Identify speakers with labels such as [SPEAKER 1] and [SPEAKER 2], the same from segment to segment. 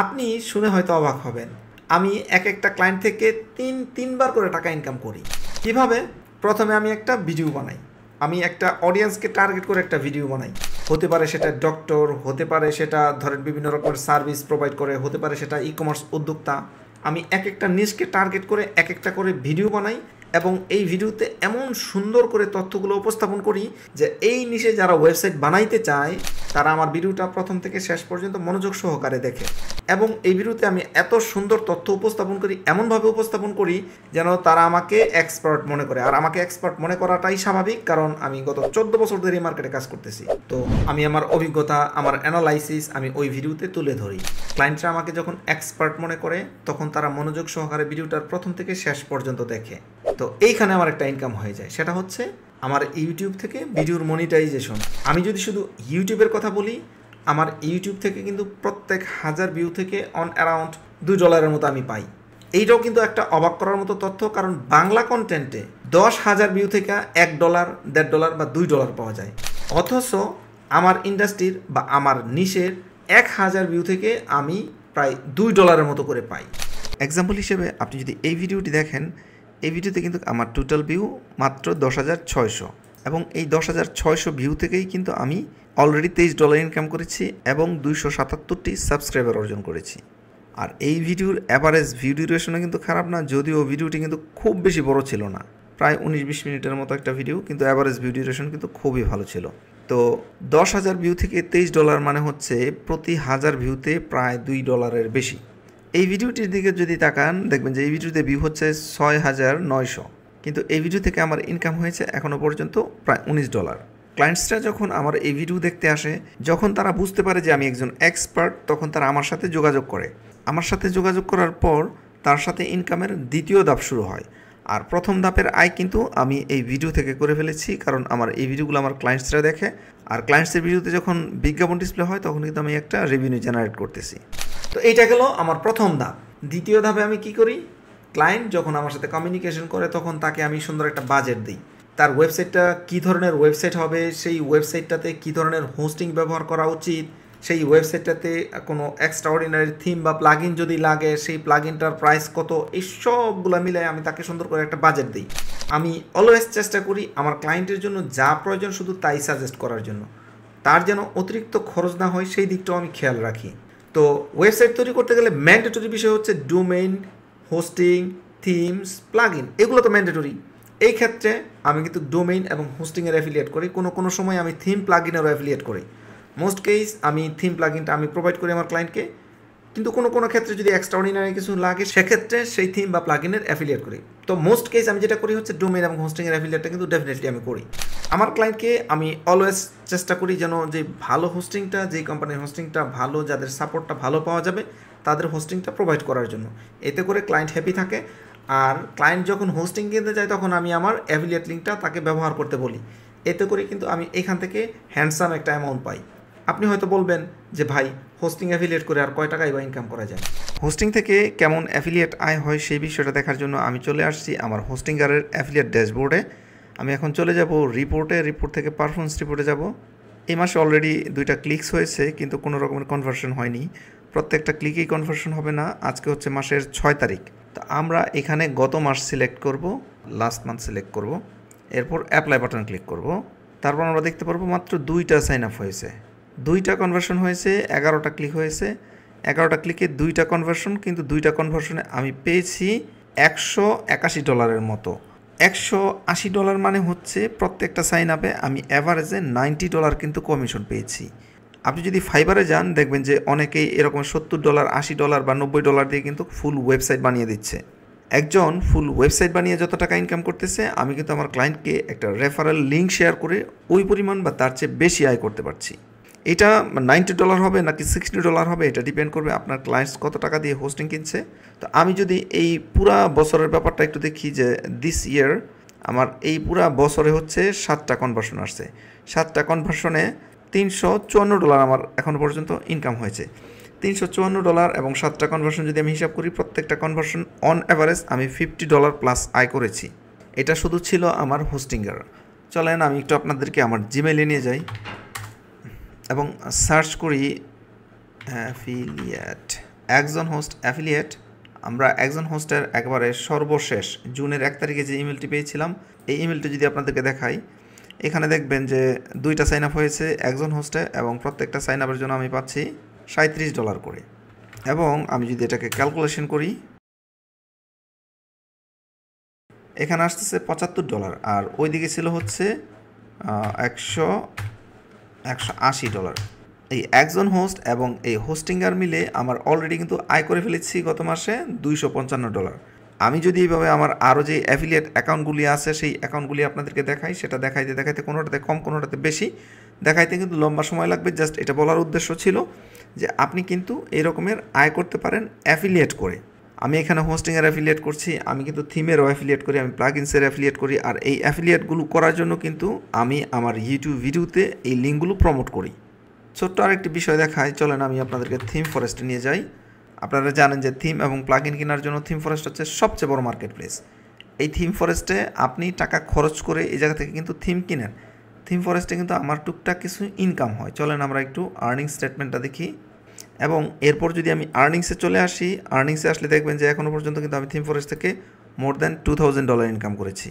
[SPEAKER 1] আপনি শুনে হয়তো অবাক হবেন আমি এক একটা ক্লায়েন্ট থেকে তিন তিনবার করে টাকা ইনকাম করি কিভাবে প্রথমে আমি একটা ভিডিও বানাই আমি একটা অডিয়েন্সকে টার্গেট করে একটা ভিডিও বানাই হতে পারে সেটা ডক্টর হতে পারে সেটা ধরেন বিভিন্ন রকমের সার্ভিস প্রোভাইড করে হতে পারে সেটা ই কমার্স উদ্যোক্তা আমি এক একটা নিজকে টার্গেট করে এক একটা করে ভিডিও বানাই এবং এই ভিডিওতে এমন সুন্দর করে তথ্যগুলো উপস্থাপন করি যে এই নিশে যারা ওয়েবসাইট বানাইতে চায় তারা আমার ভিডিওটা প্রথম থেকে শেষ পর্যন্ত মনোযোগ সহকারে দেখে এবং এই ভিডিওতে আমি এত সুন্দর তথ্য উপস্থাপন করি এমনভাবে উপস্থাপন করি যেন তারা আমাকে এক্সপার্ট মনে করে আর আমাকে এক্সপার্ট মনে করাটাই স্বাভাবিক কারণ আমি গত চোদ্দ বছর ধরে মার্কেটে কাজ করতেছি তো আমি আমার অভিজ্ঞতা আমার অ্যানালাইসিস আমি ওই ভিডিওতে তুলে ধরি ক্লায়েন্টরা আমাকে যখন এক্সপার্ট মনে করে তখন তারা মনোযোগ সহকারে ভিডিওটার প্রথম থেকে শেষ পর্যন্ত দেখে তো এইখানে আমার একটা ইনকাম হয়ে যায় সেটা হচ্ছে আমার ইউটিউব থেকে ভিডিওর মনিটাইজেশন আমি যদি শুধু ইউটিউবের কথা বলি আমার ইউটিউব থেকে কিন্তু প্রত্যেক হাজার ভিউ থেকে অন অ্যারাউন্ড দুই ডলারের মতো আমি পাই এইটাও কিন্তু একটা অবাক করার মতো তথ্য কারণ বাংলা কন্টেন্টে দশ হাজার ভিউ থেকে এক ডলার দেড় ডলার বা দুই ডলার পাওয়া যায় অথচ আমার ইন্ডাস্ট্রির বা আমার নিশের এক হাজার ভিউ থেকে আমি প্রায় দুই ডলারের মতো করে পাই এক্সাম্পল হিসেবে আপনি যদি এই ভিডিওটি দেখেন এই ভিডিওতে কিন্তু আমার টোটাল ভিউ মাত্র দশ হাজার ছয়শো এবং এই দশ হাজার ছয়শো ভিউ থেকেই কিন্তু আমি অলরেডি তেইশ ডলার ইনকাম করেছি এবং দুইশো সাতাত্তরটি সাবস্ক্রাইবার অর্জন করেছি আর এই ভিডিওর অ্যাভারেজ ভিউ ডিউরেশনও কিন্তু খারাপ না যদিও ভিডিওটি কিন্তু খুব বেশি বড় ছিল না প্রায় উনিশ বিশ মিনিটের মতো একটা ভিডিও কিন্তু অ্যাভারেজ ভিউ ডিউরেশন কিন্তু খুবই ভালো ছিল তো দশ হাজার ভিউ থেকে তেইশ ডলার মানে হচ্ছে প্রতি হাজার ভিউতে প্রায় দুই ডলারের বেশি এই ভিডিওটির দিকে যদি তাকান দেখবেন যে এই ভিডিওতে ভিউ হচ্ছে ছয় হাজার নয়শো কিন্তু এই ভিডিও থেকে আমার ইনকাম হয়েছে এখনও পর্যন্ত প্রায় উনিশ ডলার ক্লায়েন্টসরা যখন আমার এই ভিডিও দেখতে আসে যখন তারা বুঝতে পারে যে আমি একজন এক্সপার্ট তখন তারা আমার সাথে যোগাযোগ করে আমার সাথে যোগাযোগ করার পর তার সাথে ইনকামের দ্বিতীয় ধাপ শুরু হয় আর প্রথম ধাপের আয় কিন্তু আমি এই ভিডিও থেকে করে ফেলেছি কারণ আমার এই ভিডিওগুলো আমার ক্লায়েন্টসরা দেখে আর ক্লায়েন্টসের ভিডিওতে যখন বিজ্ঞাপন ডিসপ্লে হয় তখন কিন্তু আমি একটা রেভিনিউ জেনারেট করতেছি তো এইটা গেল আমার প্রথম ধাপ দ্বিতীয় ধাপে আমি কি করি ক্লায়েন্ট যখন আমার সাথে কমিউনিকেশন করে তখন তাকে আমি সুন্দর একটা বাজেট দিই তার ওয়েবসাইটটা কী ধরনের ওয়েবসাইট হবে সেই ওয়েবসাইটটাতে কী ধরনের হোস্টিং ব্যবহার করা উচিত সেই ওয়েবসাইটটাতে কোনো এক্সট্রা অর্ডিনারি থিম বা প্লাগ যদি লাগে সেই প্লাগ ইনটার প্রাইস কত এই সবগুলো মিলে আমি তাকে সুন্দর করে একটা বাজেট দিই আমি অলওয়েজ চেষ্টা করি আমার ক্লায়েন্টের জন্য যা প্রয়োজন শুধু তাই সাজেস্ট করার জন্য তার যেন অতিরিক্ত খরচ না হয় সেই দিকটাও আমি খেয়াল রাখি তো ওয়েবসাইট তৈরি করতে গেলে ম্যান্ডেটরি বিষয় হচ্ছে domain hosting themes plugin এগুলো তো ম্যান্ডেটরি এই ক্ষেত্রে আমি কিন্তু ডোমেইন এবং হোস্টিংয়ের অ্যাফিলিয়েট করি কোনো কোনো সময় আমি থিম প্লাগ ইনেরও অ্যাফিলিয়েট করি মোস্ট কেস আমি থিম প্লাগ ইনটা আমি প্রোভাইড করি আমার ক্লায়েন্টকে কিন্তু কোনো কোনো ক্ষেত্রে যদি এক্সট্রা অর্ডিনারি কিছু লাগে সেক্ষেত্রে সেই থিম বা প্লাগিনের অ্যাফিলিয়েট করি তো মোস্ট কেস আমি যেটা করি হচ্ছে ডোমেন এবং হোস্টিংয়ের অ্যাফিলিয়েটটা কিন্তু ডেফিনেটলি আমি করি আমার ক্লায়েন্টকে আমি অলওয়েজ চেষ্টা করি যেন যে ভালো হোস্টিংটা যেই কোম্পানির হোস্টিংটা ভালো যাদের সাপোর্টটা ভালো পাওয়া যাবে তাদের হোস্টিংটা প্রোভাইড করার জন্য এতে করে ক্লায়েন্ট হ্যাপি থাকে আর ক্লায়েন্ট যখন হোস্টিং কিনতে যায় তখন আমি আমার অ্যাফিলিয়েট লিঙ্কটা তাকে ব্যবহার করতে বলি এতে করে কিন্তু আমি এখান থেকে হ্যান্ডসাম একটা অ্যামাউন্ট পাই আপনি হয়তো বলবেন যে ভাই হোস্টিং অ্যাফিলিয়েট করে আর কয় টাকাই বা ইনকাম করা যায় হোস্টিং থেকে কেমন অ্যাফিলিয়েট আয় হয় সেই বিষয়টা দেখার জন্য আমি চলে আসছি আমার হোস্টিংগারের অ্যাফিলিয়েট ড্যাশবোর্ডে আমি এখন চলে যাব রিপোর্টে রিপোর্ট থেকে পারফরমেন্স রিপোর্টে যাব এই মাসে অলরেডি দুইটা ক্লিকস হয়েছে কিন্তু কোনো রকমের কনভার্সন হয়নি প্রত্যেকটা ক্লিকেই কনভার্সন হবে না আজকে হচ্ছে মাসের ছয় তারিখ তো আমরা এখানে গত মাস সিলেক্ট করব লাস্ট মান্থ সিলেক্ট করব এরপর অ্যাপ্লাই বাটন ক্লিক করব তারপর আমরা দেখতে পারবো মাত্র দুইটা সাইন আপ হয়েছে দুইটা কনভার্সন হয়েছে এগারোটা ক্লিক হয়েছে এগারোটা ক্লিকে দুইটা কনভার্সন কিন্তু দুইটা কনভার্সনে আমি পেয়েছি একশো একাশি ডলারের মতো একশো আশি ডলার মানে হচ্ছে প্রত্যেকটা সাইন আপে আমি অ্যাভারেজে নাইনটি ডলার কিন্তু কমিশন পেয়েছি আপনি যদি ফাইবারে যান দেখবেন যে অনেকেই এরকম সত্তর ডলার আশি ডলার বা নব্বই ডলার দিয়ে কিন্তু ফুল ওয়েবসাইট বানিয়ে দিচ্ছে একজন ফুল ওয়েবসাইট বানিয়ে যত টাকা ইনকাম করতেছে আমি কিন্তু আমার ক্লায়েন্টকে একটা রেফারেল লিঙ্ক শেয়ার করে ওই পরিমাণ বা তার চেয়ে বেশি আয় করতে পারছি এটা নাইনটি ডলার হবে নাকি সিক্সটি ডলার হবে এটা ডিপেন্ড করবে আপনার ক্লায়েন্টস কত টাকা দিয়ে হোস্টিং কিনছে তো আমি যদি এই পুরা বছরের ব্যাপারটা একটু দেখি যে দিস ইয়ার আমার এই পুরা বছরে হচ্ছে সাতটা কনভার্সন আসছে সাতটা কনভার্সনে তিনশো চুয়ান্ন ডলার আমার এখন পর্যন্ত ইনকাম হয়েছে তিনশো চুয়ান্ন ডলার এবং সাতটা কনভার্সন যদি আমি হিসাব করি প্রত্যেকটা কনভার্সন অন অ্যাভারেজ আমি ফিফটি ডলার প্লাস আয় করেছি এটা শুধু ছিল আমার হোস্টিংয়ের চলেন আমি একটু আপনাদেরকে আমার জিমেলে নিয়ে যাই এবং সার্চ করি অ্যাফিলিয়েট একজন হোস্ট অ্যাফিলিয়েট আমরা একজন হোস্টের একবারে সর্বশেষ জুনের এক তারিখে যে ইমেলটি পেয়েছিলাম এই ইমেলটি যদি আপনাদেরকে দেখাই এখানে দেখবেন যে দুইটা সাইন আপ হয়েছে একজন হোস্টে এবং প্রত্যেকটা সাইন আপের জন্য আমি পাচ্ছি সাঁত্রিশ ডলার করে এবং আমি যদি এটাকে ক্যালকুলেশন করি এখানে আসতেছে পঁচাত্তর ডলার আর ওইদিকে ছিল হচ্ছে একশো একশো আশি ডলার এই একজন হোস্ট এবং এই হোস্টিংয়ার মিলে আমার অলরেডি কিন্তু আয় করে ফেলেছি গত মাসে দুইশো পঞ্চান্ন ডলার আমি যদি এইভাবে আমার আরও যে অ্যাফিলিয়েট অ্যাকাউন্টগুলি আছে সেই অ্যাকাউন্টগুলি আপনাদেরকে দেখাই সেটা দেখাইতে দেখাইতে কোনোটাতে কম কোনোটাতে বেশি দেখাইতে কিন্তু লম্বা সময় লাগবে জাস্ট এটা বলার উদ্দেশ্য ছিল যে আপনি কিন্তু এই রকমের আয় করতে পারেন অ্যাফিলিয়েট করে আমি এখানে হোস্টিংয়ের অ্যাফিলিয়েট করছি আমি কিন্তু থিমেরও অ্যাফিলিয়েট করি আমি প্লাগিনসের অ্যাফিলিয়েট করি আর এই অ্যাফিলিয়েটগুলো করার জন্য কিন্তু আমি আমার ইউটিউব ভিডিওতে এই লিঙ্কগুলো প্রমোট করি ছোট্ট আরেকটি বিষয় দেখায় চলেন আমি আপনাদেরকে থিম ফরেস্টে নিয়ে যাই আপনারা জানেন যে থিম এবং প্লাগিন কেনার জন্য থিম ফরেস্ট হচ্ছে সবচেয়ে বড় মার্কেট প্লেস এই থিম ফরেস্টে আপনি টাকা খরচ করে এই জায়গা থেকে কিন্তু থিম কিনেন থিম ফরেস্টে কিন্তু আমার টুকটাক কিছু ইনকাম হয় চলেন আমরা একটু আর্নিং স্টেটমেন্টটা দেখি এবং এরপর যদি আমি আর্নিংসে চলে আসি আর্নিংসে আসলে দেখবেন যে এখনও পর্যন্ত কিন্তু আমি থিম ফরেস্ট থেকে more than two thousand dollar income করেছি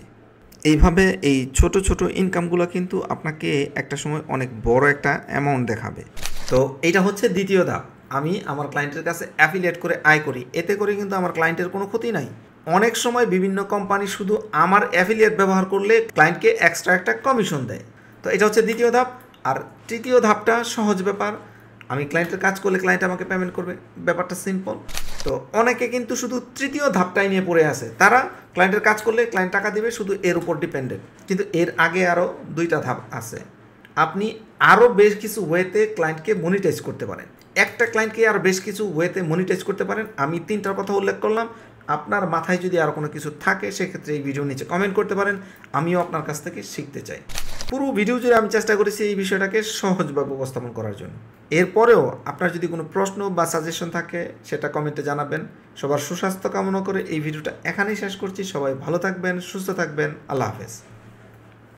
[SPEAKER 1] এইভাবে এই ছোট ছোট ইনকামগুলো কিন্তু আপনাকে একটা সময় অনেক বড় একটা অ্যামাউন্ট দেখাবে তো এটা হচ্ছে দ্বিতীয় ধাপ আমি আমার ক্লায়েন্টের কাছে অ্যাফিলিয়েট করে আয় করি এতে করে কিন্তু আমার ক্লায়েন্টের কোনো ক্ষতি নাই অনেক সময় বিভিন্ন কোম্পানি শুধু আমার অ্যাফিলিয়েট ব্যবহার করলে ক্লায়েন্টকে এক্সট্রা একটা কমিশন দেয় তো এটা হচ্ছে দ্বিতীয় ধাপ আর তৃতীয় ধাপটা সহজ ব্যাপার আমি ক্লায়েন্টের কাজ করলে ক্লায়েন্ট আমাকে পেমেন্ট করবে ব্যাপারটা সিম্পল তো অনেকে কিন্তু শুধু তৃতীয় ধাপটাই নিয়ে পড়ে আছে তারা ক্লায়েন্টের কাজ করলে ক্লায়েন্ট টাকা দিবে শুধু এর উপর ডিপেন্ডেন্ট কিন্তু এর আগে আরও দুইটা ধাপ আছে আপনি আরও বেশ কিছু ওয়েতে ক্লায়েন্টকে মনিটাইজ করতে পারেন একটা ক্লায়েন্টকে আর বেশ কিছু ওয়েতে মনিটাইজ করতে পারেন আমি তিনটার কথা উল্লেখ করলাম আপনার মাথায় যদি আর কোনো কিছু থাকে সেক্ষেত্রে এই ভিডিও নিচে কমেন্ট করতে পারেন আমিও আপনার কাছ থেকে শিখতে চাই পুরো ভিডিও জুড়ে আমি চেষ্টা করেছি এই বিষয়টাকে সহজভাবে উপস্থাপন করার জন্য এরপরেও আপনার যদি কোনো প্রশ্ন বা সাজেশন থাকে সেটা কমেন্টে জানাবেন সবার সুস্বাস্থ্য কামনা করে এই ভিডিওটা এখানেই শেষ করছি সবাই ভালো থাকবেন সুস্থ থাকবেন আল্লাহ হাফেজ